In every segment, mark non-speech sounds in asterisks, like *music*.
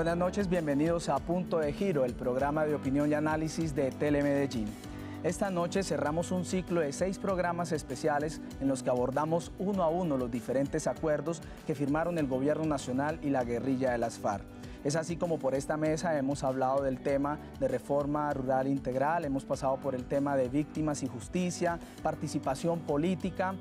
Buenas noches, bienvenidos a Punto de Giro, el programa de opinión y análisis de Telemedellín. Esta noche cerramos un ciclo de seis programas especiales en los que abordamos uno a uno los diferentes acuerdos que firmaron el Gobierno Nacional y la guerrilla de las FARC. Es así como por esta mesa hemos hablado del tema de reforma rural integral, hemos pasado por el tema de víctimas y justicia, participación política,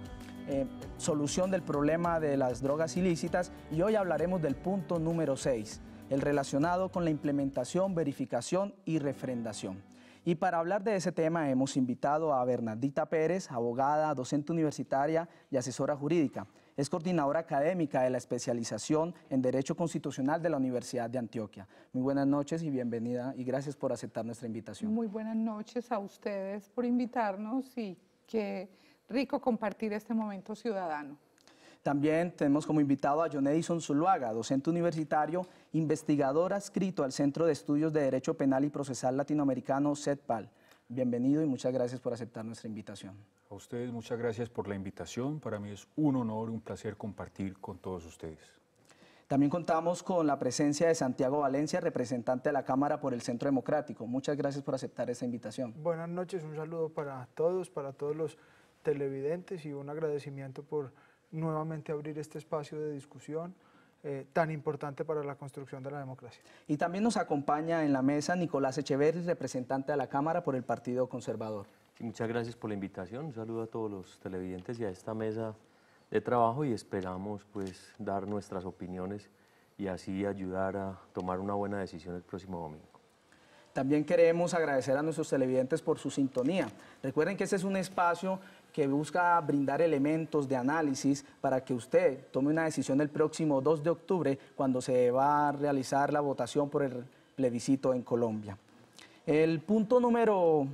eh, solución del problema de las drogas ilícitas y hoy hablaremos del punto número 6, el relacionado con la implementación, verificación y refrendación. Y para hablar de ese tema hemos invitado a Bernardita Pérez, abogada, docente universitaria y asesora jurídica. Es coordinadora académica de la especialización en Derecho Constitucional de la Universidad de Antioquia. Muy buenas noches y bienvenida y gracias por aceptar nuestra invitación. Muy buenas noches a ustedes por invitarnos y qué rico compartir este momento ciudadano. También tenemos como invitado a John Edison Zuluaga, docente universitario, investigador adscrito al Centro de Estudios de Derecho Penal y Procesal Latinoamericano, CEDPAL. Bienvenido y muchas gracias por aceptar nuestra invitación. A ustedes muchas gracias por la invitación. Para mí es un honor, y un placer compartir con todos ustedes. También contamos con la presencia de Santiago Valencia, representante de la Cámara por el Centro Democrático. Muchas gracias por aceptar esta invitación. Buenas noches, un saludo para todos, para todos los televidentes y un agradecimiento por nuevamente abrir este espacio de discusión. Eh, tan importante para la construcción de la democracia. Y también nos acompaña en la mesa Nicolás Echeverri, representante de la Cámara por el Partido Conservador. muchas gracias por la invitación. Un saludo a todos los televidentes y a esta mesa de trabajo y esperamos pues dar nuestras opiniones y así ayudar a tomar una buena decisión el próximo domingo. También queremos agradecer a nuestros televidentes por su sintonía. Recuerden que este es un espacio que busca brindar elementos de análisis para que usted tome una decisión el próximo 2 de octubre cuando se va a realizar la votación por el plebiscito en Colombia. El punto número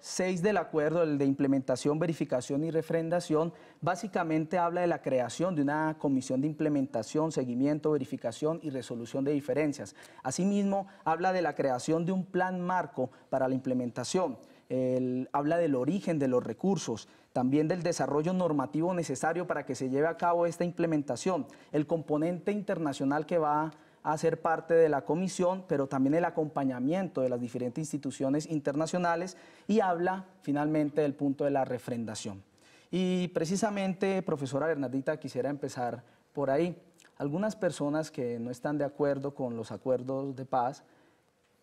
6 del acuerdo, el de implementación, verificación y refrendación, básicamente habla de la creación de una comisión de implementación, seguimiento, verificación y resolución de diferencias. Asimismo, habla de la creación de un plan marco para la implementación habla del origen de los recursos, también del desarrollo normativo necesario para que se lleve a cabo esta implementación, el componente internacional que va a ser parte de la comisión, pero también el acompañamiento de las diferentes instituciones internacionales y habla finalmente del punto de la refrendación. Y precisamente, profesora Bernadita, quisiera empezar por ahí. Algunas personas que no están de acuerdo con los acuerdos de paz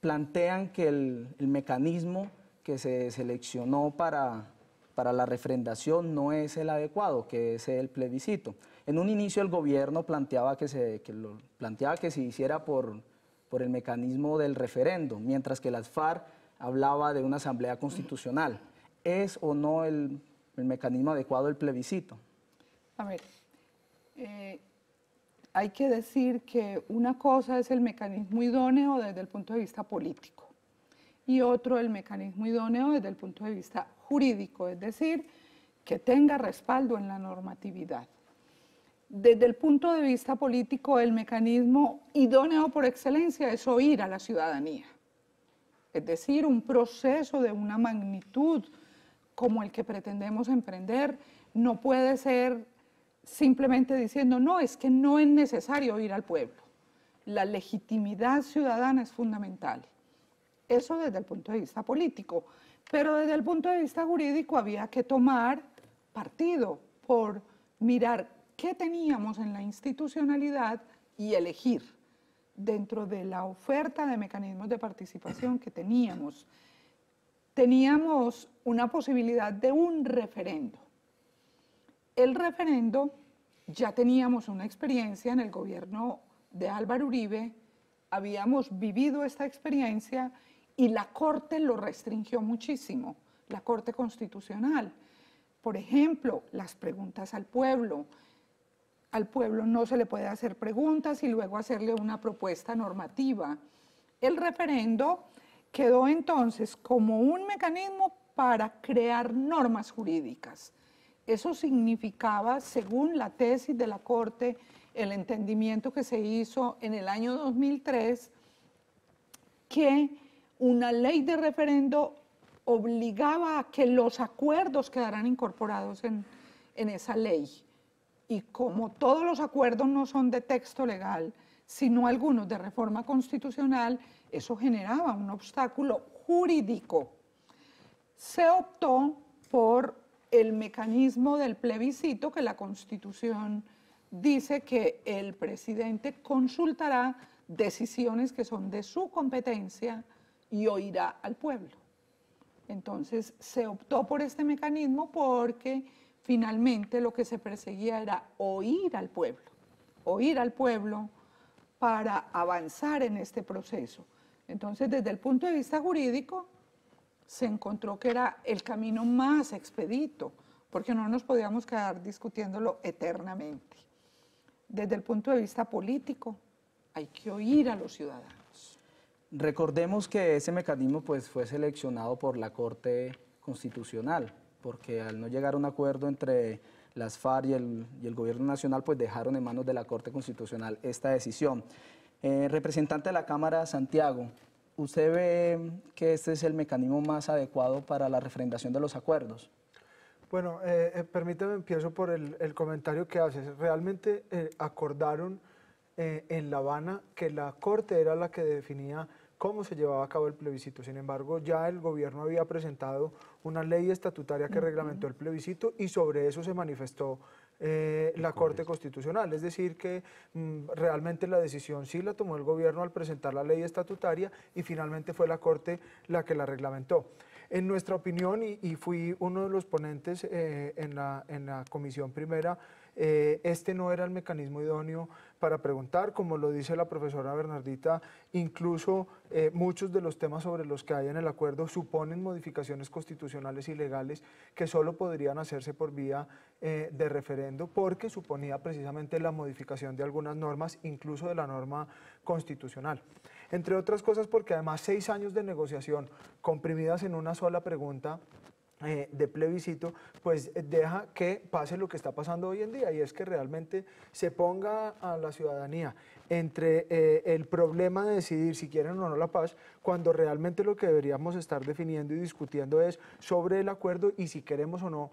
plantean que el mecanismo que se seleccionó para, para la refrendación no es el adecuado, que es el plebiscito. En un inicio el gobierno planteaba que se, planteaba que se hiciera por, por el mecanismo del referendo, mientras que las FARC hablaba de una asamblea constitucional. ¿Es o no el, mecanismo adecuado el plebiscito? A ver, eh, hay que decir que una cosa es el mecanismo idóneo desde el punto de vista político y otro el mecanismo idóneo desde el punto de vista jurídico, es decir, que tenga respaldo en la normatividad. Desde el punto de vista político, el mecanismo idóneo por excelencia es oír a la ciudadanía, es decir, un proceso de una magnitud como el que pretendemos emprender no puede ser simplemente diciendo, no, es que no es necesario oír al pueblo. La legitimidad ciudadana es fundamental eso desde el punto de vista político. Pero desde el punto de vista jurídico había que tomar partido por mirar qué teníamos en la institucionalidad y elegir dentro de la oferta de mecanismos de participación que teníamos. Teníamos una posibilidad de un referendo. El referendo ya teníamos una experiencia en el gobierno de Álvaro Uribe, habíamos vivido esta experiencia y la Corte lo restringió muchísimo, la Corte Constitucional. Por ejemplo, las preguntas al pueblo. Al pueblo no se le puede hacer preguntas y luego hacerle una propuesta normativa. El referendo quedó entonces como un mecanismo para crear normas jurídicas. Eso significaba, según la tesis de la Corte, el entendimiento que se hizo en el año 2003, que una ley de referendo obligaba a que los acuerdos quedaran incorporados en, esa ley. Y como todos los acuerdos no son de texto legal, sino algunos de reforma constitucional, eso generaba un obstáculo jurídico. Se optó por el mecanismo del plebiscito que la Constitución dice que el presidente consultará decisiones que son de su competencia y oirá al pueblo. Entonces se optó por este mecanismo porque finalmente lo que se perseguía era oír al pueblo, oír al pueblo para avanzar en este proceso. Entonces desde el punto de vista jurídico se encontró que era el camino más expedito, porque no nos podíamos quedar discutiéndolo eternamente. Desde el punto de vista político, hay que oír a los ciudadanos. Recordemos que ese mecanismo pues, fue seleccionado por la Corte Constitucional, porque al no llegar a un acuerdo entre las FARC y el, Gobierno Nacional, pues dejaron en manos de la Corte Constitucional esta decisión. Eh, representante de la Cámara, Santiago, ¿usted ve que este es el mecanismo más adecuado para la refrendación de los acuerdos? Bueno, eh, eh, permítame, empiezo por el, comentario que haces. Realmente acordaron en La Habana que la Corte era la que definía cómo se llevaba a cabo el plebiscito. Sin embargo, ya el gobierno había presentado una ley estatutaria que reglamentó el plebiscito y sobre eso se manifestó eh, la Corte Constitucional. Es decir, que mm, realmente la decisión sí la tomó el gobierno al presentar la ley estatutaria y finalmente fue la Corte la que la reglamentó. En nuestra opinión, y, fui uno de los ponentes eh, en la Comisión Primera, eh, este no era el mecanismo idóneo para preguntar, como lo dice la profesora Bernardita, incluso eh, muchos de los temas sobre los que hay en el acuerdo suponen modificaciones constitucionales y legales que solo podrían hacerse por vía eh, de referendo, porque suponía precisamente la modificación de algunas normas, incluso de la norma constitucional. Entre otras cosas porque además seis años de negociación comprimidas en una sola pregunta eh, de plebiscito, pues eh, deja que pase lo que está pasando hoy en día y es que realmente se ponga a la ciudadanía entre eh, el problema de decidir si quieren o no la paz, cuando realmente lo que deberíamos estar definiendo y discutiendo es sobre el acuerdo y si queremos o no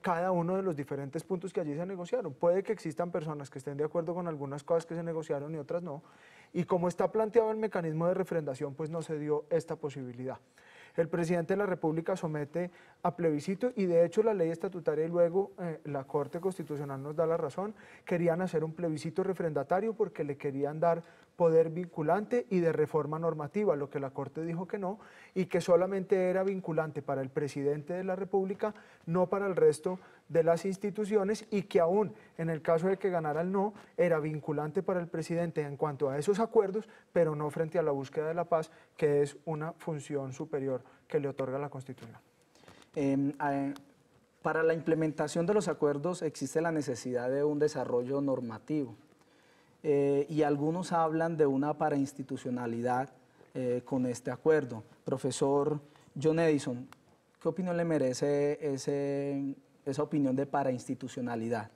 cada uno de los diferentes puntos que allí se negociaron. Puede que existan personas que estén de acuerdo con algunas cosas que se negociaron y otras no. Y como está planteado el mecanismo de refrendación, pues no se dio esta posibilidad el presidente de la República somete a plebiscito y de hecho la ley estatutaria y luego eh, la Corte Constitucional nos da la razón, querían hacer un plebiscito refrendatario porque le querían dar poder vinculante y de reforma normativa, lo que la Corte dijo que no, y que solamente era vinculante para el presidente de la República, no para el resto de las instituciones y que aún en el caso de que ganara el no, era vinculante para el presidente en cuanto a esos acuerdos, pero no frente a la búsqueda de la paz, que es una función superior que le otorga la Constitución. Em, para la implementación de los acuerdos existe la necesidad de un desarrollo normativo eh, y algunos hablan de una parainstitucionalidad eh, con este acuerdo. Profesor John Edison, ¿qué opinión le merece ese esa opinión de parainstitucionalidad?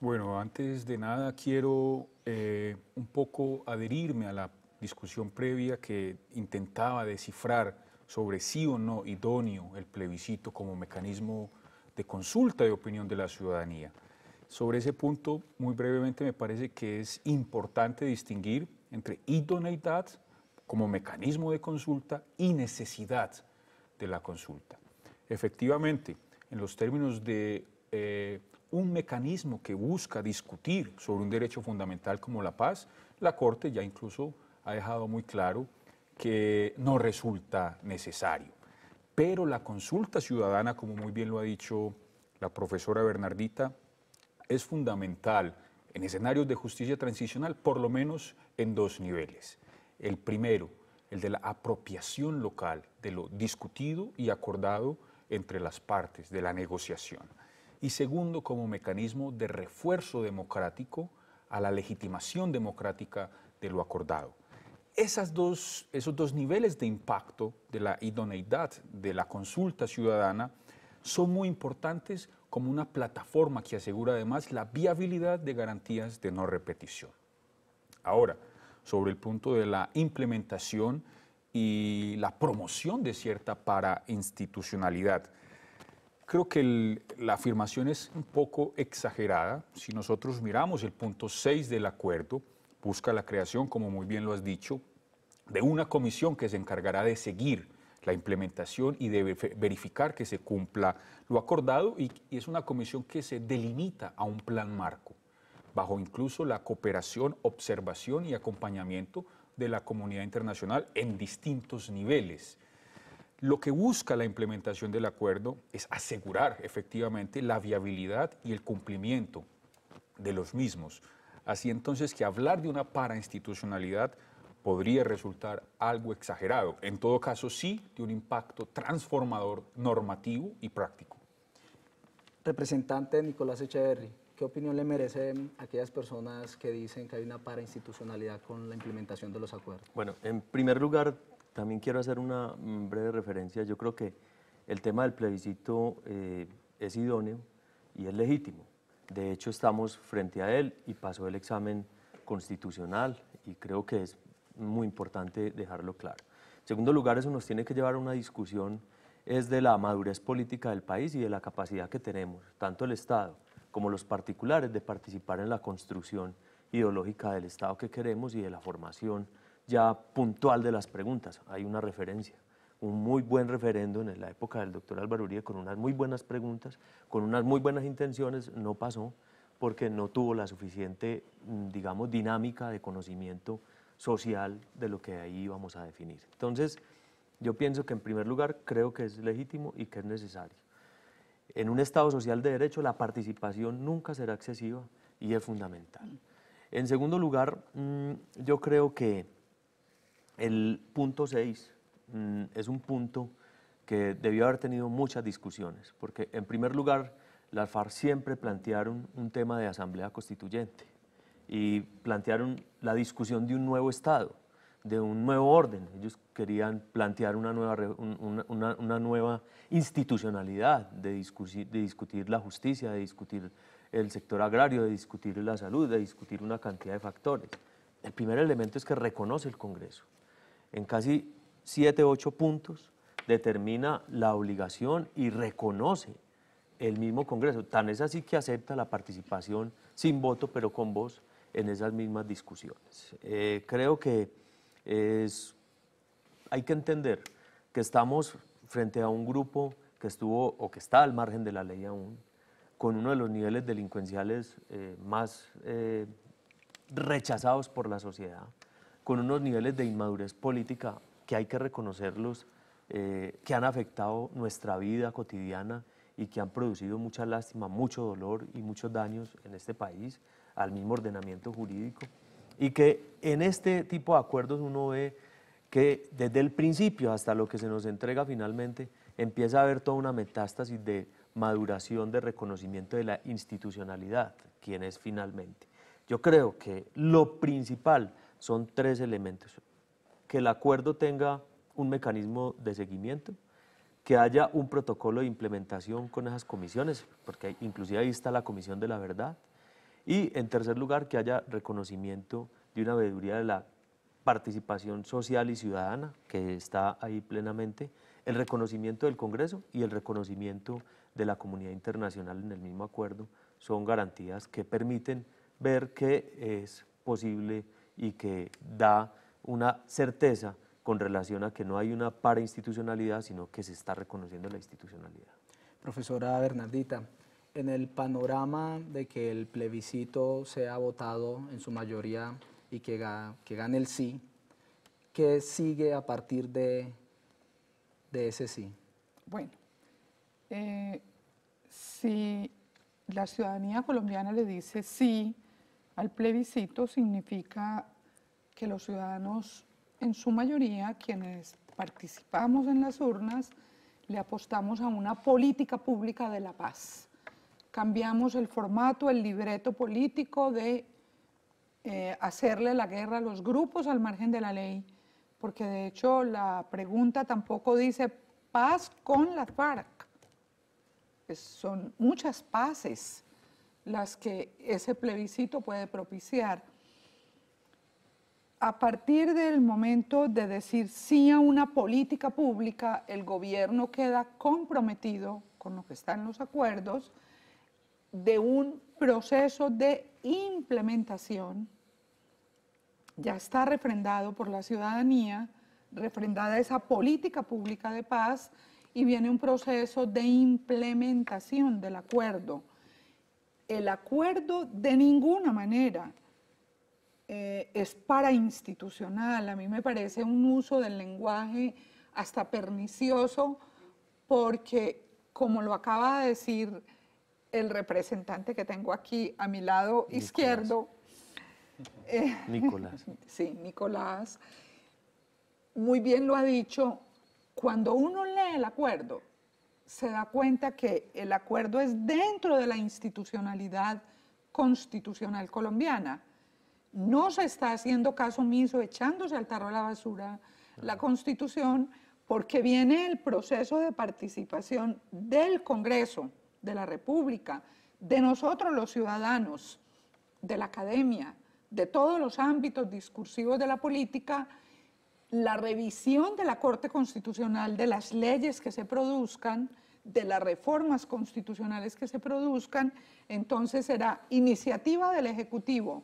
Bueno, antes de nada quiero eh, un poco adherirme a la discusión previa que intentaba descifrar sobre sí o no idóneo el plebiscito como mecanismo de consulta de opinión de la ciudadanía. Sobre ese punto, muy brevemente, me parece que es importante distinguir entre idoneidad como mecanismo de consulta y necesidad de la consulta. Efectivamente, en los términos de eh, un mecanismo que busca discutir sobre un derecho fundamental como la paz, la Corte ya incluso ha dejado muy claro que no resulta necesario. Pero la consulta ciudadana, como muy bien lo ha dicho la profesora Bernardita, es fundamental en escenarios de justicia transicional, por lo menos en dos niveles. El primero, el de la apropiación local de lo discutido y acordado entre las partes de la negociación. Y segundo, como mecanismo de refuerzo democrático a la legitimación democrática de lo acordado. Esas dos, esos dos niveles de impacto de la idoneidad de la consulta ciudadana son muy importantes como una plataforma que asegura además la viabilidad de garantías de no repetición. Ahora, sobre el punto de la implementación y la promoción de cierta para-institucionalidad. Creo que la afirmación es un poco exagerada. Si nosotros miramos el punto 6 del acuerdo, busca la creación, como muy bien lo has dicho, de una comisión que se encargará de seguir la implementación y de verificar que se cumpla lo acordado y es una comisión que se delimita a un plan marco, bajo incluso la cooperación, observación y acompañamiento de la comunidad internacional en distintos niveles. Lo que busca la implementación del acuerdo es asegurar efectivamente la viabilidad y el cumplimiento de los mismos. Así entonces que hablar de una para-institucionalidad podría resultar algo exagerado. En todo caso, sí, de un impacto transformador normativo y práctico. Representante Nicolás Echeverry, ¿Qué opinión le merecen aquellas personas que dicen que hay una parainstitucionalidad con la implementación de los acuerdos? Bueno, en primer lugar, también quiero hacer una breve referencia. Yo creo que el tema del plebiscito eh, es idóneo y es legítimo. De hecho, estamos frente a él y pasó el examen constitucional y creo que es muy importante dejarlo claro. En segundo lugar, eso nos tiene que llevar a una discusión es de la madurez política del país y de la capacidad que tenemos, tanto el Estado como los particulares, de participar en la construcción ideológica del Estado que queremos y de la formación ya puntual de las preguntas. Hay una referencia, un muy buen referendo en la época del doctor Álvaro Uribe con unas muy buenas preguntas, con unas muy buenas intenciones, no pasó porque no tuvo la suficiente, mm, digamos, dinámica de conocimiento social de lo que ahí íbamos a definir. Entonces, yo pienso que en primer lugar creo que es legítimo y que es necesario. En un Estado social de derecho la participación nunca será excesiva y es fundamental. En segundo lugar, mm, yo creo que el punto 6 mm, es un punto que debió haber tenido muchas discusiones, porque en primer lugar las FARC siempre plantearon un tema de asamblea constituyente y plantearon la discusión de un nuevo Estado de un nuevo orden. Ellos querían plantear una nueva, una, nueva institucionalidad de discutir, de discutir la justicia, de discutir el sector agrario, de discutir la salud, de discutir una cantidad de factores. El primer elemento es que reconoce el Congreso. En casi siete, ocho puntos determina la obligación y reconoce el mismo Congreso. Tan es así que acepta la participación sin voto, pero con voz en esas mismas discusiones. Eh, creo que es, hay que entender que estamos frente a un grupo que estuvo o que está al margen de la ley aún, con uno de los niveles delincuenciales eh, más eh, rechazados por la sociedad, con unos niveles de inmadurez política que hay que reconocerlos, eh, que han afectado nuestra vida cotidiana y que han producido mucha lástima, mucho dolor y muchos daños en este país, al mismo ordenamiento jurídico. Y que en este tipo de acuerdos uno ve que desde el principio hasta lo que se nos entrega finalmente empieza a haber toda una metástasis de maduración, de reconocimiento de la institucionalidad, quién es finalmente. Yo creo que lo principal son tres elementos. Que el acuerdo tenga un mecanismo de seguimiento, que haya un protocolo de implementación con esas comisiones, porque inclusive ahí está la Comisión de la Verdad, y en tercer lugar, que haya reconocimiento de una veeduría de la participación social y ciudadana, que está ahí plenamente, el reconocimiento del Congreso y el reconocimiento de la comunidad internacional en el mismo acuerdo son garantías que permiten ver que es posible y que da una certeza con relación a que no hay una parainstitucionalidad, sino que se está reconociendo la institucionalidad. Profesora Bernardita, en el panorama de que el plebiscito sea votado en su mayoría y que, gane el sí, ¿qué sigue a partir de, ese sí? Bueno, eh, si la ciudadanía colombiana le dice sí al plebiscito, significa que los ciudadanos, en su mayoría, quienes participamos en las urnas, le apostamos a una política pública de la paz cambiamos el formato, el libreto político de eh, hacerle la guerra a los grupos al margen de la ley, porque de hecho la pregunta tampoco dice paz con la FARC. son muchas paces las que ese plebiscito puede propiciar. A partir del momento de decir sí a una política pública, el gobierno queda comprometido con lo que están en los acuerdos de un proceso de implementación, ya está refrendado por la ciudadanía, refrendada esa política pública de paz y viene un proceso de implementación del acuerdo. El acuerdo de ninguna manera eh, es es institucional a mí me parece un uso del lenguaje hasta pernicioso porque, como lo acaba de decir el representante que tengo aquí a mi lado izquierdo. Eh, Nicolás. *laughs* sí, Nicolás. Muy bien lo ha dicho. Cuando uno lee el acuerdo, se da cuenta que el acuerdo es dentro de la institucionalidad constitucional colombiana. No se está haciendo caso omiso, echándose al tarro a la basura la constitución, porque viene el proceso de participación del Congreso de la República, de nosotros los ciudadanos, de la academia, de todos los ámbitos discursivos de la política, la revisión de la Corte Constitucional, de las leyes que se produzcan, de las reformas constitucionales que se produzcan, entonces será iniciativa del Ejecutivo,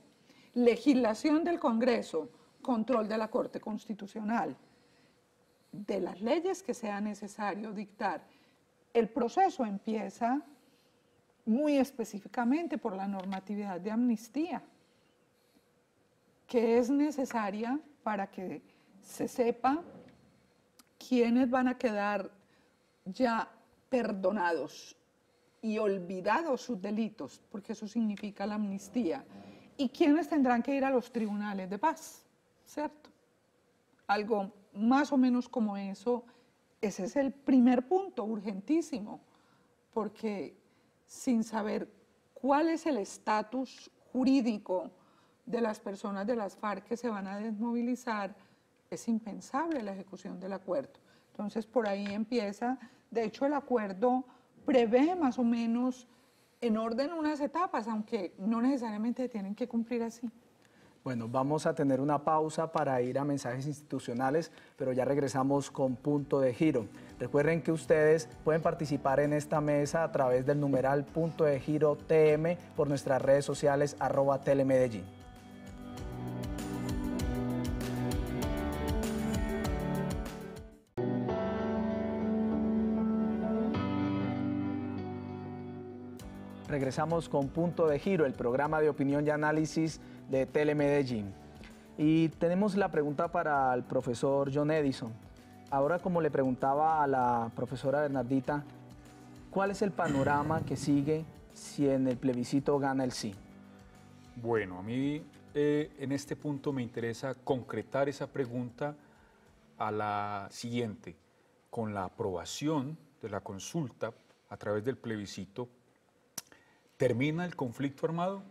legislación del Congreso, control de la Corte Constitucional, de las leyes que sea necesario dictar el proceso empieza muy específicamente por la normatividad de amnistía, que es necesaria para que se sepa quiénes van a quedar ya perdonados y olvidados sus delitos, porque eso significa la amnistía, y quiénes tendrán que ir a los tribunales de paz, ¿cierto? Algo más o menos como eso ese es el primer punto, urgentísimo, porque sin saber cuál es el estatus jurídico de las personas de las FARC que se van a desmovilizar, es impensable la ejecución del acuerdo. Entonces, por ahí empieza, de hecho, el acuerdo prevé más o menos en orden unas etapas, aunque no necesariamente tienen que cumplir así. Bueno, vamos a tener una pausa para ir a mensajes institucionales, pero ya regresamos con punto de giro. Recuerden que ustedes pueden participar en esta mesa a través del numeral punto de giro TM por nuestras redes sociales arroba telemedellín. Regresamos con Punto de Giro, el programa de opinión y análisis de Telemedellín. Y tenemos la pregunta para el profesor John Edison. Ahora, como le preguntaba a la profesora Bernardita, ¿cuál es el panorama que sigue si en el plebiscito gana el sí? Bueno, a mí eh, en este punto me interesa concretar esa pregunta a la siguiente. Con la aprobación de la consulta a través del plebiscito, ¿termina el conflicto armado?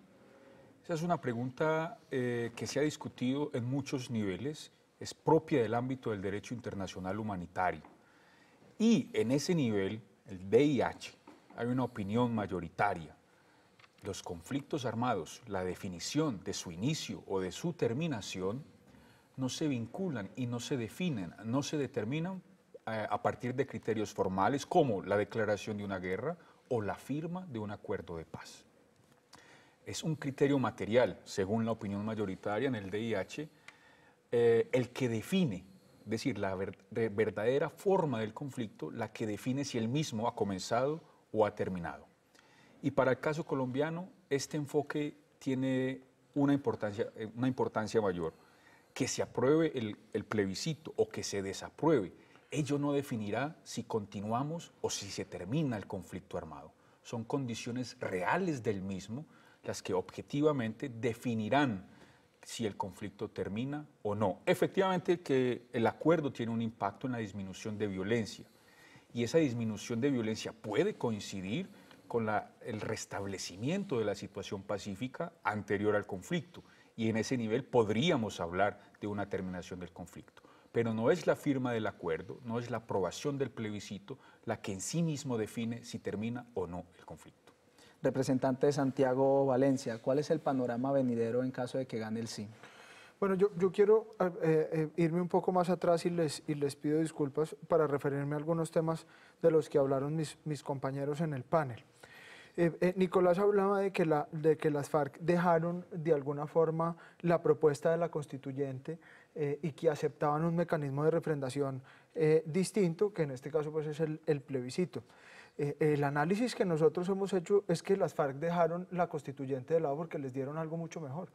es una pregunta eh, que se ha discutido en muchos niveles, es propia del ámbito del derecho internacional humanitario. Y en ese nivel, el DIH, hay una opinión mayoritaria. Los conflictos armados, la definición de su inicio o de su terminación, no se vinculan y no se definen, no se determinan eh, a partir de criterios formales como la declaración de una guerra o la firma de un acuerdo de paz es un criterio material, según la opinión mayoritaria en el DIH, eh, el que define, es decir, la verdadera forma del conflicto, la que define si el mismo ha comenzado o ha terminado. Y para el caso colombiano, este enfoque tiene una importancia, eh, mayor. Que se apruebe el plebiscito o que se desapruebe, ello no definirá si continuamos o si se termina el conflicto armado. Son condiciones reales del mismo las que objetivamente definirán si el conflicto termina o no. Efectivamente que el acuerdo tiene un impacto en la disminución de violencia y esa disminución de violencia puede coincidir con el restablecimiento de la situación pacífica anterior al conflicto y en ese nivel podríamos hablar de una terminación del conflicto. Pero no es la firma del acuerdo, no es la aprobación del plebiscito la que en sí mismo define si termina o no el conflicto representante de Santiago Valencia, ¿cuál es el panorama venidero en caso de que gane el sí? Bueno, yo, quiero eh, eh, irme un poco más atrás y les, pido disculpas para referirme a algunos temas de los que hablaron mis, compañeros en el panel. Eh, Nicolás hablaba de que, las FARC dejaron de alguna forma la propuesta de la constituyente y que aceptaban un mecanismo de refrendación distinto, que en este caso pues, es el plebiscito. Eh, el análisis que nosotros hemos hecho es que las FARC dejaron la constituyente de lado porque les dieron algo mucho mejor.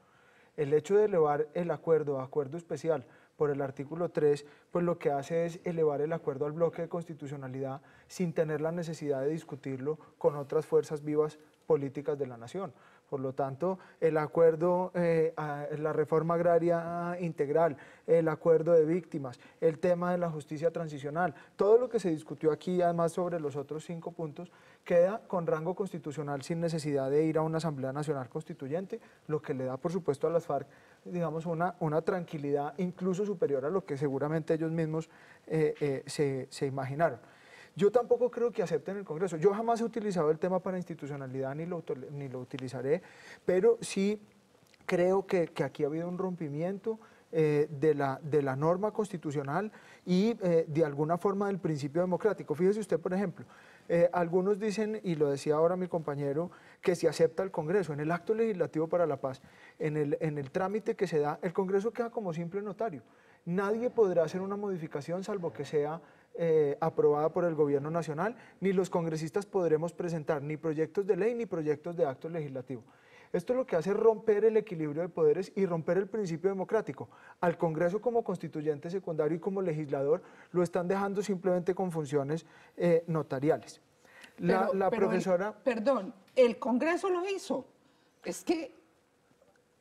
El hecho de elevar el acuerdo a acuerdo especial por el artículo 3, pues lo que hace es elevar el acuerdo al bloque de constitucionalidad sin tener la necesidad de discutirlo con otras fuerzas vivas políticas de la nación. Por lo tanto, el acuerdo, eh, la reforma agraria integral, el acuerdo de víctimas, el tema de la justicia transicional, todo lo que se discutió aquí, además sobre los otros cinco puntos, queda con rango constitucional sin necesidad de ir a una Asamblea Nacional Constituyente, lo que le da, por supuesto, a las FARC, digamos, una, tranquilidad incluso superior a lo que seguramente ellos mismos eh, eh, se imaginaron. Yo tampoco creo que acepten el Congreso. Yo jamás he utilizado el tema para institucionalidad ni lo, utilizaré, pero sí creo que, aquí ha habido un rompimiento. Eh, de, la, de la norma constitucional y eh, de alguna forma del principio democrático. Fíjese usted, por ejemplo, eh, algunos dicen, y lo decía ahora mi compañero, que si acepta el Congreso. En el acto legislativo para la paz, en el, en el trámite que se da, el Congreso queda como simple notario. Nadie podrá hacer una modificación salvo que sea eh, aprobada por el Gobierno Nacional, ni los congresistas podremos presentar ni proyectos de ley ni proyectos de acto legislativo. Esto es lo que hace romper el equilibrio de poderes y romper el principio democrático. Al Congreso como constituyente secundario y como legislador lo están dejando simplemente con funciones eh, notariales. La, profesora... perdón, el Congreso lo hizo. Es que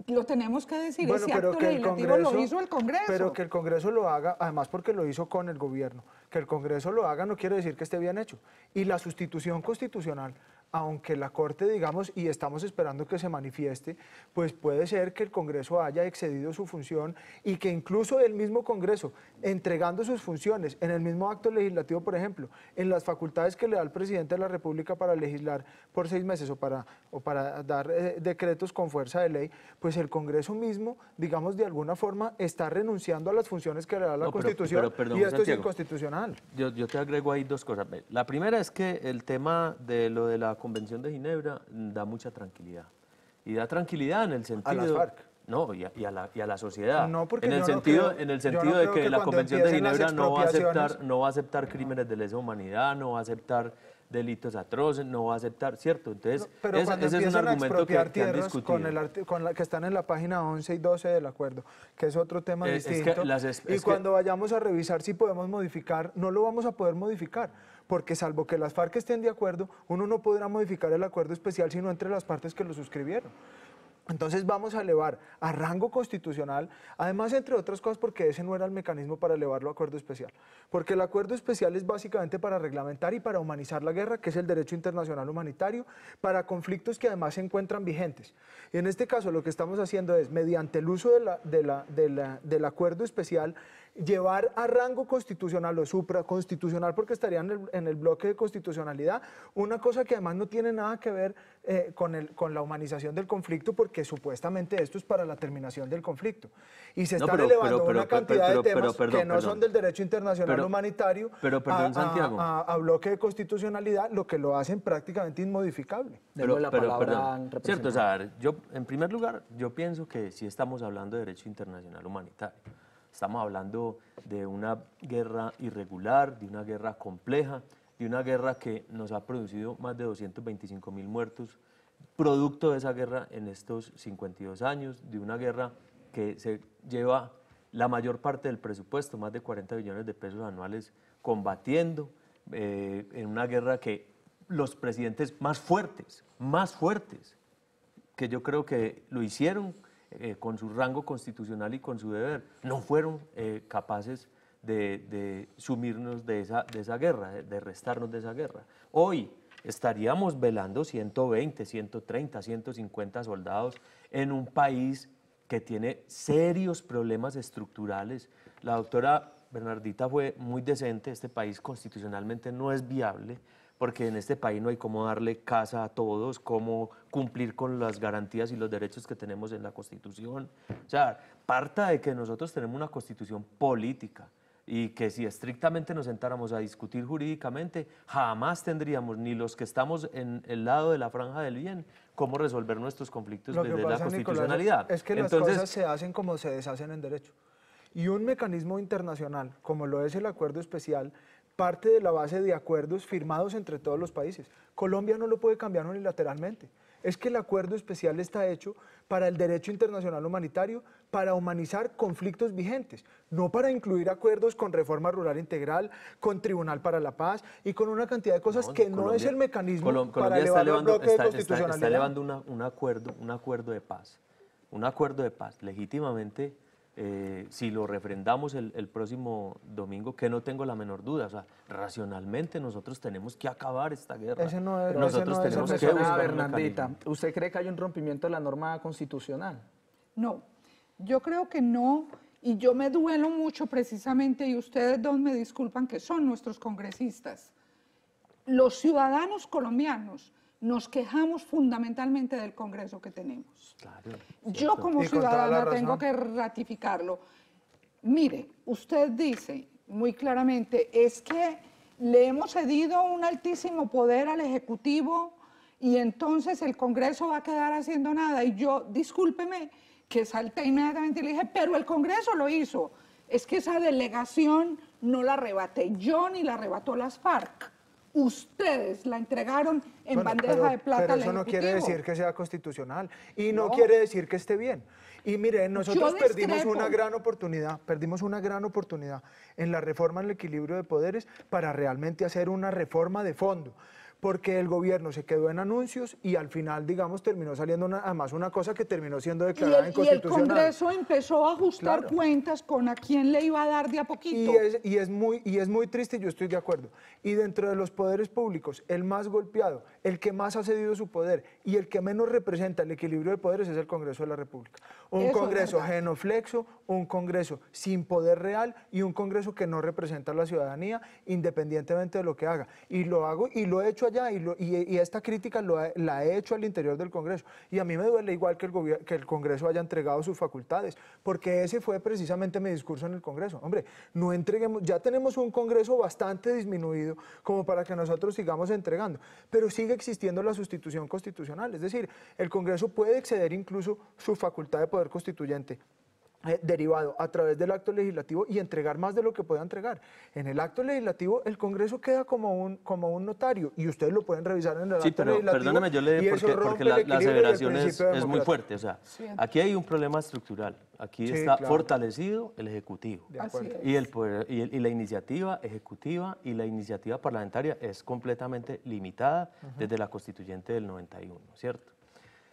lo tenemos que decir, pero que lo hizo el Congreso. Pero que el Congreso lo haga, además porque lo hizo con el gobierno, que el Congreso lo haga no quiere decir que esté bien hecho. Y la sustitución constitucional aunque la Corte, digamos, y estamos esperando que se manifieste, pues puede ser que el Congreso haya excedido su función y que incluso el mismo Congreso, entregando sus funciones en el mismo acto legislativo, por ejemplo, en las facultades que le da el presidente de la República para legislar por seis meses o para, o para dar eh, decretos con fuerza de ley, pues el Congreso mismo, digamos, de alguna forma está renunciando a las funciones que le da la Constitución y esto es inconstitucional. Yo, yo te agrego ahí dos cosas. La primera es que el tema de lo de la Convención de Ginebra mm, da mucha tranquilidad. Y da tranquilidad en el sentido... No, y a, la, y a, la, sociedad. en el sentido, en el sentido de que, la Convención de Ginebra no va, a aceptar, no va a aceptar crímenes de lesa humanidad, no va a aceptar delitos atroces, no va a aceptar, ¿cierto? Entonces, pero ese es un argumento que, están han Con la, que están en la página 11 y 12 del acuerdo, que es otro tema eh, distinto. y cuando vayamos a revisar si podemos modificar, no lo vamos a poder modificar porque salvo que las FARC estén de acuerdo, uno no podrá modificar el acuerdo especial sino entre las partes que lo suscribieron. Entonces vamos a elevar a rango constitucional, además entre otras cosas porque ese no era el mecanismo para elevarlo a acuerdo especial, porque el acuerdo especial es básicamente para reglamentar y para humanizar la guerra, que es el derecho internacional humanitario, para conflictos que además se encuentran vigentes. Y en este caso lo que estamos haciendo es, mediante el uso de del acuerdo especial, llevar a rango constitucional o supraconstitucional, porque estarían en el, en el bloque de constitucionalidad, una cosa que además no tiene nada que ver eh, con, el, con la humanización del conflicto, porque supuestamente esto es para la terminación del conflicto. Y se no, están elevando una cantidad de temas que no son del derecho internacional humanitario pero, a, A, bloque de constitucionalidad, lo que lo hacen prácticamente inmodificable. Pero, la palabra Cierto, o sea, yo, en primer lugar, yo pienso que si estamos hablando de derecho internacional humanitario. Estamos hablando de una guerra irregular, de una guerra compleja, de una guerra que nos ha producido más de 225 mil muertos, producto de esa guerra en estos 52 años, de una guerra que se lleva la mayor parte del presupuesto, más de 40 billones de pesos anuales, combatiendo, eh, en una guerra que los presidentes más fuertes, más fuertes, que yo creo que lo hicieron eh, con su rango constitucional y con su deber, no fueron eh, capaces de, sumirnos de esa, de esa guerra, de restarnos de esa guerra. Hoy estaríamos velando 120, 130, 150 soldados en un país que tiene serios problemas estructurales. La doctora Bernardita fue muy decente, este país constitucionalmente no es viable, porque en este país no hay cómo darle casa a todos, cómo cumplir con las garantías y los derechos que tenemos en la Constitución. O sea, parta de que nosotros tenemos una Constitución política y que si estrictamente nos sentáramos a discutir jurídicamente, jamás tendríamos ni los que estamos en el lado de la franja del bien cómo resolver nuestros conflictos desde la constitucionalidad. es que Entonces, las cosas se hacen como se deshacen en derecho. Y un mecanismo internacional, como lo es el acuerdo especial, parte de la base de acuerdos firmados entre todos los países. Colombia no lo puede cambiar unilateralmente. Es que el acuerdo especial está hecho para el derecho internacional humanitario, para humanizar conflictos vigentes, no para incluir acuerdos con reforma rural integral, con Tribunal para la Paz y con una cantidad de cosas que no es el mecanismo para está bloque está, un acuerdo de paz, un acuerdo de paz legítimamente eh, si lo refrendamos el, próximo domingo, que no tengo la menor duda, o sea, racionalmente nosotros tenemos que acabar esta guerra. no es, nosotros tenemos ¿usted cree que hay un rompimiento de la norma constitucional? No, yo creo que no, y yo me duelo mucho precisamente, y ustedes dos me disculpan, que son nuestros congresistas. Los ciudadanos colombianos nos quejamos fundamentalmente del Congreso que tenemos. Yo como ciudadana tengo que ratificarlo. Mire, usted dice muy claramente, es que le hemos cedido un altísimo poder al Ejecutivo y entonces el Congreso va a quedar haciendo nada. Y yo, discúlpeme, que salte inmediatamente y le dije, pero el Congreso lo hizo. Es que esa delegación no la arrebaté yo ni la arrebató las FARC ustedes la entregaron en bandeja de plata pero eso no quiere decir que sea constitucional y no, quiere decir que esté bien. Y miren, nosotros perdimos una gran oportunidad, perdimos una gran oportunidad en la reforma en el equilibrio de poderes para realmente hacer una reforma de fondo porque el gobierno se quedó en anuncios y al final, digamos, terminó saliendo una, además una cosa que terminó siendo declarada y el, inconstitucional. Y el Congreso empezó a ajustar cuentas con a quién le iba a dar de a poquito. Y es, muy, y es muy triste, yo estoy de acuerdo. Y dentro de los poderes públicos, el más golpeado, el que más ha cedido su poder y el que menos representa el equilibrio de poderes es el Congreso de la República. Un Congreso genoflexo, un Congreso sin poder real y un Congreso que no representa a la ciudadanía independientemente de lo que haga. Y lo hago y lo he hecho y, esta crítica la he hecho al interior del Congreso. Y a mí me duele igual que el, que el Congreso haya entregado sus facultades, porque ese fue precisamente mi discurso en el Congreso. Hombre, no entreguemos, ya tenemos un Congreso bastante disminuido como para que nosotros sigamos entregando, pero sigue existiendo la sustitución constitucional, es decir, el Congreso puede exceder incluso su facultad de poder constituyente. Eh, derivado a través del acto legislativo y entregar más de lo que pueda entregar. En el acto legislativo el Congreso queda como un, como un notario y ustedes lo pueden revisar en el sí, pero, Perdóname, yo le porque, porque la, aseveración es, muy fuerte. O sea, aquí hay un problema estructural. Aquí está fortalecido el Ejecutivo. Y, el y, la iniciativa ejecutiva y la iniciativa parlamentaria es completamente limitada desde la constituyente del 91, ¿cierto?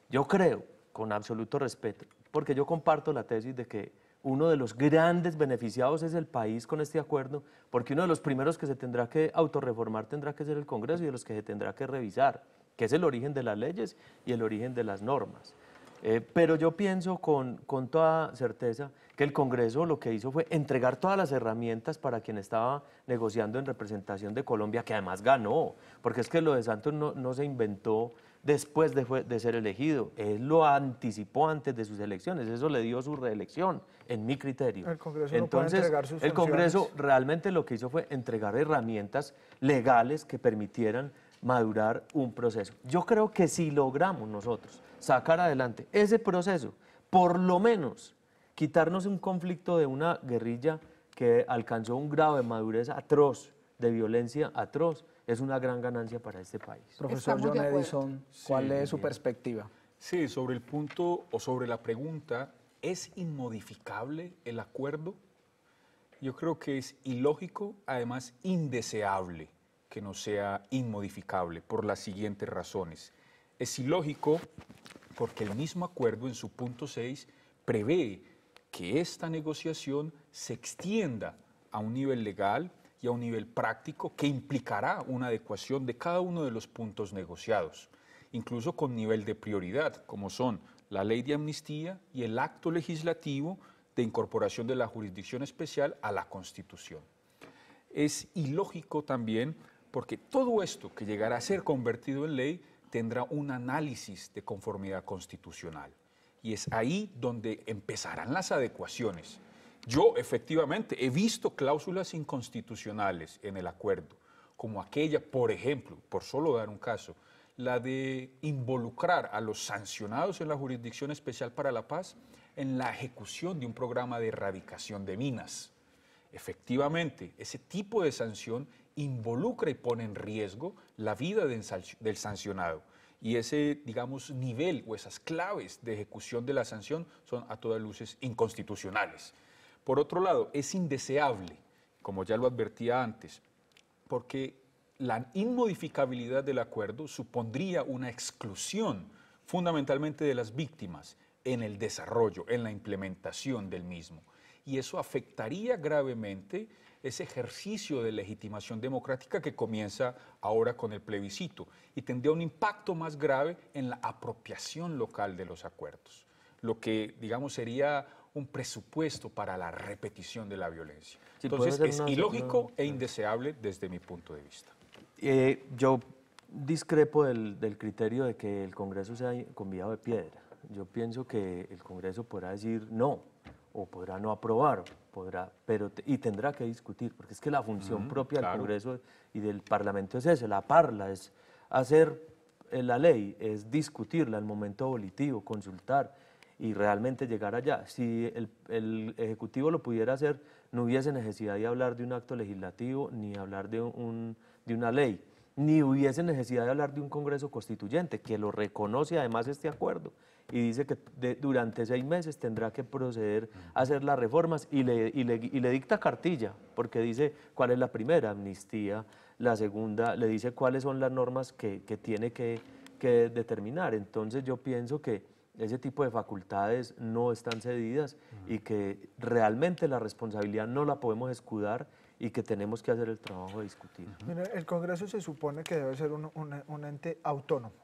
Yo creo, con absoluto respeto, porque yo comparto la tesis de que uno de los grandes beneficiados es el país con este acuerdo, porque uno de los primeros que se tendrá que autorreformar tendrá que ser el Congreso y de los que se tendrá que revisar, que es el origen de las leyes y el origen de las normas. Eh, pero yo pienso con, toda certeza que el Congreso lo que hizo fue entregar todas las herramientas para quien estaba negociando en representación de Colombia, que además ganó, porque es que lo de Santos no se inventó después de, ser elegido. Él lo anticipó antes de sus elecciones, eso le dio su reelección, en mi criterio. El Congreso Entonces, El Congreso realmente lo que hizo fue entregar herramientas legales que permitieran madurar un proceso. Yo creo que si logramos nosotros sacar adelante ese proceso, por lo menos quitarnos un conflicto de una guerrilla que alcanzó un grado de madurez atroz, de violencia atroz, es una gran ganancia para este país. Profesor John Edison, ¿cuál es su perspectiva? Sí, sobre el punto o sobre la pregunta, ¿es inmodificable el acuerdo? Yo creo que es ilógico, además indeseable que no sea inmodificable por las siguientes razones. Es ilógico porque el mismo acuerdo en su punto 6 prevé que esta negociación se extienda a un nivel legal y a un nivel práctico que implicará una adecuación de cada uno de los puntos negociados, incluso con nivel de prioridad, como son la ley de amnistía y el acto legislativo de incorporación de la jurisdicción especial a la Constitución. Es ilógico también porque todo esto que llegará a ser convertido en ley tendrá un análisis de conformidad constitucional. Y es ahí donde empezarán las adecuaciones yo efectivamente he visto cláusulas inconstitucionales en el acuerdo, como aquella, por ejemplo, por solo dar un caso, la de involucrar a los sancionados en la Jurisdicción Especial para la Paz en la ejecución de un programa de erradicación de minas. Efectivamente, ese tipo de sanción involucra y pone en riesgo la vida del sancionado. Y ese, digamos, nivel o esas claves de ejecución de la sanción son a todas luces inconstitucionales. Por otro lado, es indeseable, como ya lo advertía antes, porque la inmodificabilidad del acuerdo supondría una exclusión fundamentalmente de las víctimas en el desarrollo, en la implementación del mismo. Y eso afectaría gravemente ese ejercicio de legitimación democrática que comienza ahora con el plebiscito y tendría un impacto más grave en la apropiación local de los acuerdos, lo que, digamos, sería un presupuesto para la repetición de la violencia. Entonces es ilógico e indeseable desde mi punto de vista. Eh, yo discrepo del, criterio de que el Congreso sea convidado de piedra. Yo pienso que el Congreso podrá decir no o podrá no aprobar, podrá, pero y tendrá que discutir, porque es que la función propia del Congreso y del Parlamento es esa, la parla es hacer eh, la ley, es discutirla, el momento volitivo, consultar, y realmente llegar allá. Si el, Ejecutivo lo pudiera hacer, no hubiese necesidad de hablar de un acto legislativo, ni hablar de, un, de una ley, ni hubiese necesidad de hablar de un Congreso Constituyente, que lo reconoce además este acuerdo y dice que durante seis meses tendrá que proceder a hacer las reformas y le, dicta cartilla, porque dice cuál es la primera amnistía, la segunda le dice cuáles son las normas que, tiene que determinar. Entonces yo pienso que ese tipo de facultades no están cedidas y que realmente la responsabilidad no la podemos escudar y que tenemos que hacer el trabajo de discutir. Mira, el Congreso se supone que debe ser un, ente autónomo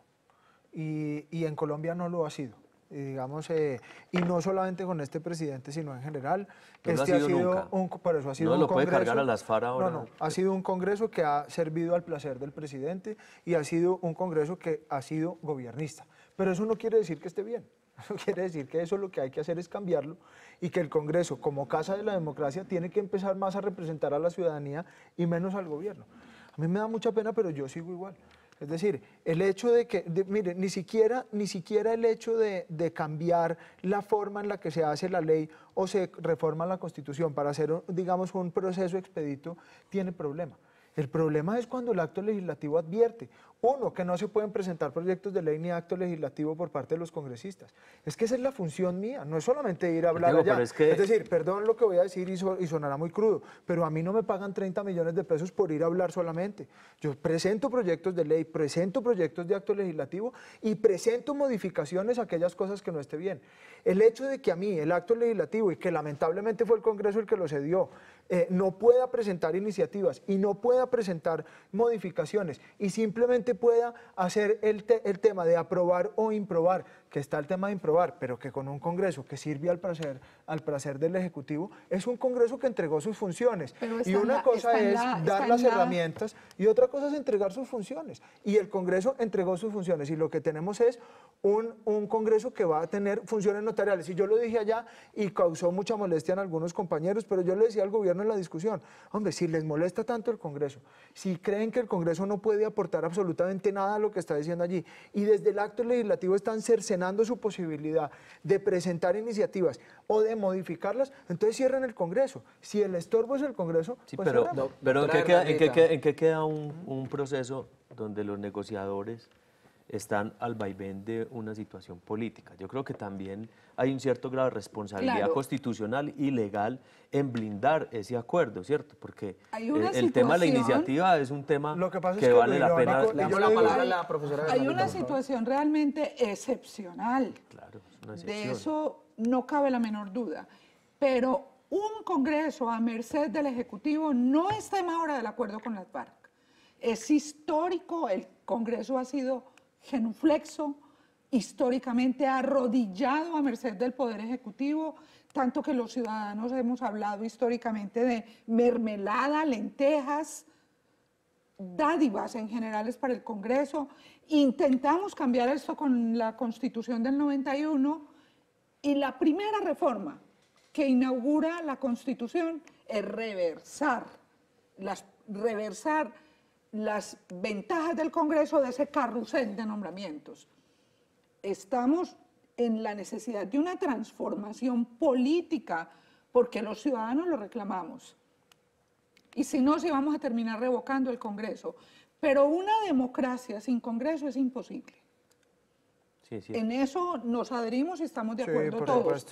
y, y, en Colombia no lo ha sido. Y, digamos, eh, y no solamente con este presidente, sino en general. No este ha sido, nunca. por eso ha sido no lo puede cargar a las FARA ahora. No, no, ha sido un congreso que ha servido al placer del presidente y ha sido un congreso que ha sido gobiernista. Pero eso no quiere decir que esté bien. no *laughs* quiere decir que eso lo que hay que hacer es cambiarlo y que el Congreso, como casa de la democracia, tiene que empezar más a representar a la ciudadanía y menos al gobierno. A mí me da mucha pena, pero yo sigo igual. Es decir, el hecho de que, mire, ni siquiera, ni siquiera el hecho de, de, cambiar la forma en la que se hace la ley o se reforma la constitución para hacer, digamos, un proceso expedito, tiene problema. El problema es cuando el acto legislativo advierte uno, que no se pueden presentar proyectos de ley ni acto legislativo por parte de los congresistas. Es que esa es la función mía, no es solamente ir a hablar allá. Es, decir, perdón lo que voy a decir y, sonará muy crudo, pero a mí no me pagan 30 millones de pesos por ir a hablar solamente. Yo presento proyectos de ley, presento proyectos de acto legislativo y presento modificaciones a aquellas cosas que no esté bien. El hecho de que a mí el acto legislativo, y que lamentablemente fue el Congreso el que lo cedió, eh, no pueda presentar iniciativas y no pueda presentar modificaciones y simplemente pueda hacer el, el tema de aprobar o improbar, que está el tema de improbar, pero que con un Congreso que sirve al placer, al placer del Ejecutivo, es un Congreso que entregó sus funciones. Y una cosa es dar las herramientas y otra cosa es entregar sus funciones. Y el Congreso entregó sus funciones y lo que tenemos es un, Congreso que va a tener funciones notariales. Y yo lo dije allá y causó mucha molestia en algunos compañeros, pero yo le decía al gobierno en la discusión, hombre, si les molesta tanto el Congreso, si creen que el Congreso no puede aportar absolutamente nada a lo que está diciendo allí, y desde el acto legislativo están cercenados, su posibilidad de presentar iniciativas o de modificarlas, entonces cierran el Congreso. Si el estorbo es el Congreso, pues pero, pero ¿en, qué queda, un proceso donde los negociadores están al vaivén de una situación política. Yo creo que también hay un cierto grado de responsabilidad constitucional y legal en blindar ese acuerdo, ¿cierto? Porque el, tema de la iniciativa es un tema que, vale la pena. Hay una situación realmente excepcional. De eso no cabe la menor duda. Pero un Congreso a merced del Ejecutivo no está tema ahora del acuerdo con las FARC. Es histórico, el Congreso ha sido genuflexo, históricamente arrodillado a merced del Poder Ejecutivo, tanto que los ciudadanos hemos hablado históricamente de mermelada, lentejas, dádivas en generales para el Congreso. Intentamos cambiar esto con la Constitución del 91 y la primera reforma que inaugura la Constitución es reversar, las, reversar las ventajas del Congreso de ese carrusel de nombramientos. Estamos en la necesidad de una transformación política porque los ciudadanos lo reclamamos. Y si no, si vamos a terminar revocando el Congreso. Pero una democracia sin Congreso es imposible. En eso nos adherimos y estamos de acuerdo sí, por todos.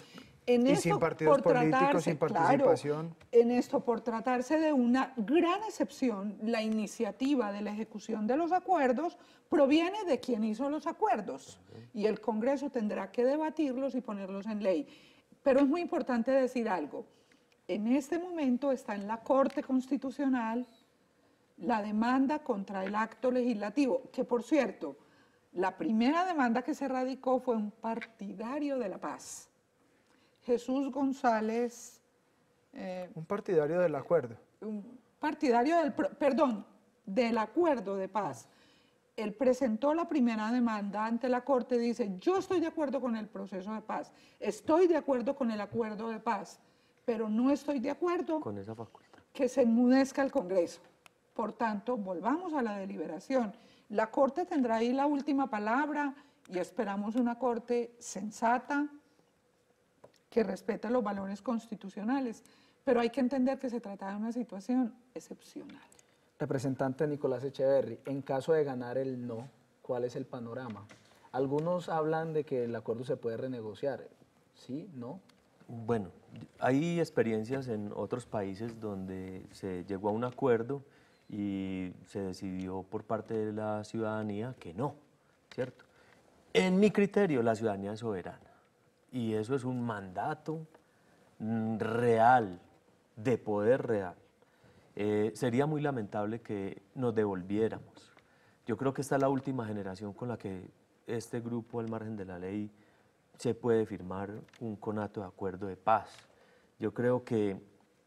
En esto, sin partidos políticos, sin participación. en esto, por tratarse de una gran excepción, la iniciativa de la ejecución de los acuerdos proviene de quien hizo los acuerdos y el Congreso tendrá que debatirlos y ponerlos en ley. Pero es muy importante decir algo. En este momento está en la Corte Constitucional la demanda contra el acto legislativo, que por cierto, la primera demanda que se radicó fue un partidario de la paz Jesús González. Eh, un partidario del acuerdo. Un partidario del, perdón, del acuerdo de paz. Él presentó la primera demanda ante la Corte dice, yo estoy de acuerdo con el proceso de paz, estoy de acuerdo con el acuerdo de paz, pero no estoy de acuerdo con esa facultad. que se enmudezca el Congreso. Por tanto, volvamos a la deliberación. La Corte tendrá ahí la última palabra y esperamos una Corte sensata, que respeta los valores constitucionales, pero hay que entender que se trata de una situación excepcional. Representante Nicolás Echeverry, en caso de ganar el no, ¿cuál es el panorama? Algunos hablan de que el acuerdo se puede renegociar, ¿sí? ¿No? Bueno, hay experiencias en otros países donde se llegó a un acuerdo y se decidió por parte de la ciudadanía que no, ¿cierto? En mi criterio, la ciudadanía es soberana y eso es un mandato mm, real, de poder real. Eh, sería muy lamentable que nos devolviéramos. Yo creo que esta es la última generación con la que este grupo, al margen de la ley, se puede firmar un conato de acuerdo de paz. Yo creo que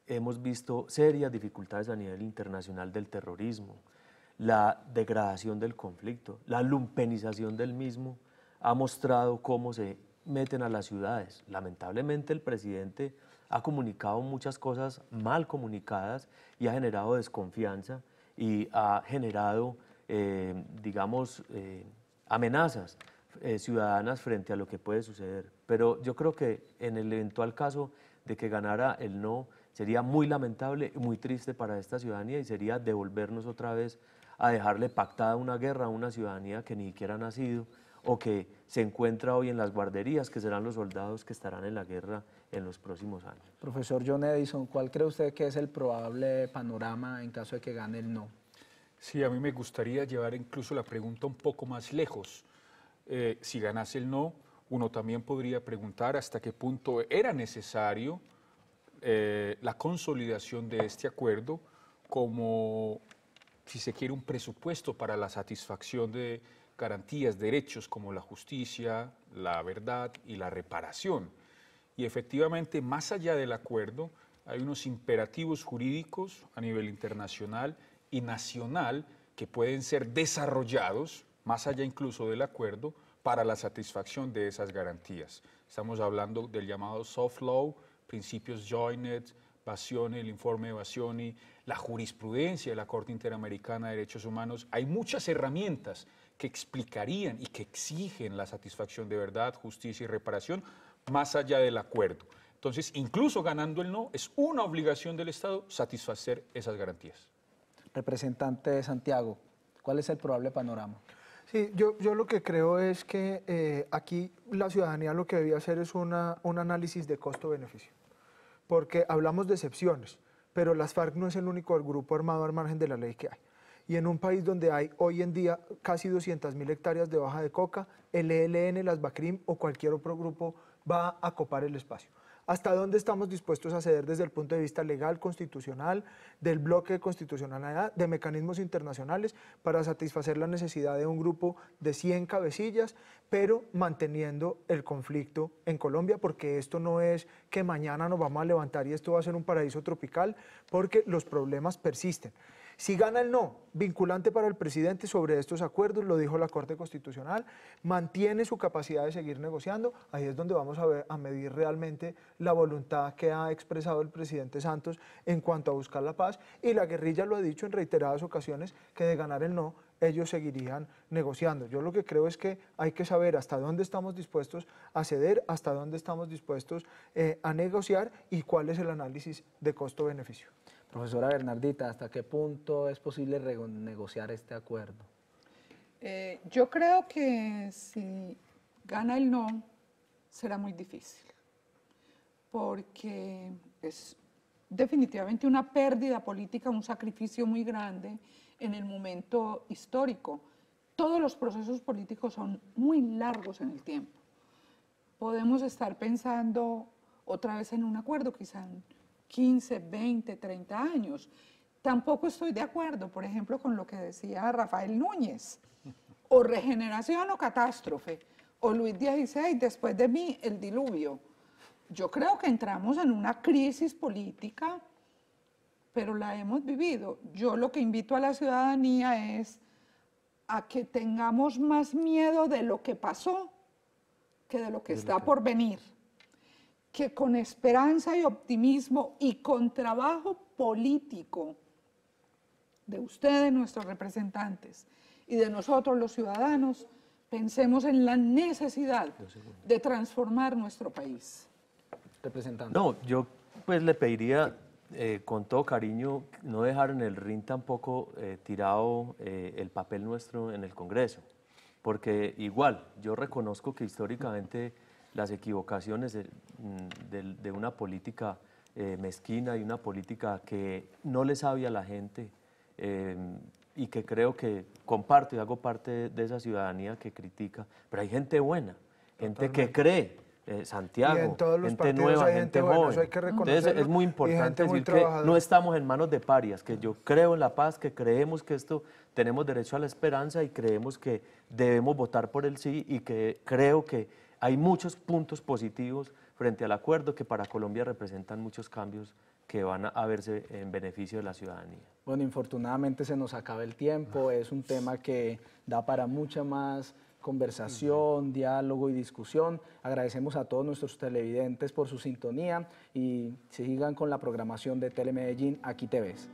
hemos visto serias dificultades a nivel internacional del terrorismo, la degradación del conflicto, la lumpenización del mismo ha mostrado cómo se meten a las ciudades. Lamentablemente el presidente ha comunicado muchas cosas mal comunicadas y ha generado desconfianza y ha generado, eh, digamos, eh, amenazas eh, ciudadanas frente a lo que puede suceder. Pero yo creo que en el eventual caso de que ganara el no, sería muy lamentable y muy triste para esta ciudadanía y sería devolvernos otra vez a dejarle pactada una guerra a una ciudadanía que ni siquiera ha nacido, o que se encuentra hoy en las guarderías, que serán los soldados que estarán en la guerra en los próximos años. Profesor John Edison, ¿cuál cree usted que es el probable panorama en caso de que gane el no? Sí, a mí me gustaría llevar incluso la pregunta un poco más lejos. Eh, si ganase el no, uno también podría preguntar hasta qué punto era necesario eh, la consolidación de este acuerdo como, si se quiere, un presupuesto para la satisfacción de, garantías, derechos como la justicia, la verdad y la reparación. Y efectivamente, más allá del acuerdo, hay unos imperativos jurídicos a nivel internacional y nacional que pueden ser desarrollados, más allá incluso del acuerdo, para la satisfacción de esas garantías. Estamos hablando del llamado soft law, principios Joined, Bassioni, el informe de Bassioni, la jurisprudencia de la Corte Interamericana de Derechos Humanos. Hay muchas herramientas que explicarían y que exigen la satisfacción de verdad, justicia y reparación más allá del acuerdo. Entonces, incluso ganando el no, es una obligación del Estado satisfacer esas garantías. Representante de Santiago, ¿cuál es el probable panorama? Sí, yo, yo lo que creo es que eh, aquí la ciudadanía lo que debía hacer es una, un análisis de costo-beneficio, porque hablamos de excepciones, pero las FARC no es el único grupo armado al margen de la ley que hay y en un país donde hay hoy en día casi 200.000 hectáreas de baja de coca, el ELN, las BACRIM o cualquier otro grupo va a copar el espacio. ¿Hasta dónde estamos dispuestos a ceder desde el punto de vista legal, constitucional, del bloque constitucional constitucionalidad, de mecanismos internacionales para satisfacer la necesidad de un grupo de 100 cabecillas, pero manteniendo el conflicto en Colombia? Porque esto no es que mañana nos vamos a levantar y esto va a ser un paraíso tropical, porque los problemas persisten. Si gana el no, vinculante para el presidente sobre estos acuerdos, lo dijo la Corte Constitucional, mantiene su capacidad de seguir negociando, ahí es donde vamos a, medir realmente la voluntad que ha expresado el presidente Santos en cuanto a buscar la paz y la guerrilla lo ha dicho en reiteradas ocasiones que de ganar el no ellos seguirían negociando. Yo lo que creo es que hay que saber hasta dónde estamos dispuestos a ceder, hasta dónde estamos dispuestos eh, a negociar y cuál es el análisis de costo-beneficio. Profesora Bernardita, ¿hasta qué punto es posible renegociar este acuerdo? Eh, yo creo que si gana el no, será muy difícil, porque es definitivamente una pérdida política, un sacrificio muy grande en el momento histórico. Todos los procesos políticos son muy largos en el tiempo. Podemos estar pensando otra vez en un acuerdo, quizá 15, 20, 30 años. Tampoco estoy de acuerdo, por ejemplo, con lo que decía Rafael Núñez, o regeneración o catástrofe, o Luis XVI, después de mí, el diluvio. Yo creo que entramos en una crisis política, pero la hemos vivido. Yo lo que invito a la ciudadanía es a que tengamos más miedo de lo que pasó que de lo que está por venir que con esperanza y optimismo y con trabajo político de ustedes, nuestros representantes, y de nosotros los ciudadanos, pensemos en la necesidad de transformar nuestro país. Representante. No, yo pues le pediría eh, con todo cariño no dejar en el RIN tampoco eh, tirado eh, el papel nuestro en el Congreso, porque igual yo reconozco que históricamente las equivocaciones de, mm, una política eh, mezquina y una política que no le sabe a la gente em, y que creo que comparto y hago parte de esa ciudadanía que critica, pero hay gente buena, gente que cree. Eh, Santiago, gente nueva, gente, joven. Eso hay que Entonces es muy importante que no estamos en manos de parias, que yo creo en la paz, que creemos que esto tenemos derecho a la esperanza y creemos que debemos votar por el sí y que creo que hay muchos puntos positivos frente al acuerdo que para Colombia representan muchos cambios que van a verse en beneficio de la ciudadanía. Bueno, infortunadamente se nos acaba el tiempo, ah. es un tema que da para mucha más conversación, diálogo y discusión. Agradecemos a todos nuestros televidentes por su sintonía y sigan con la programación de Telemedellín Aquí te ves.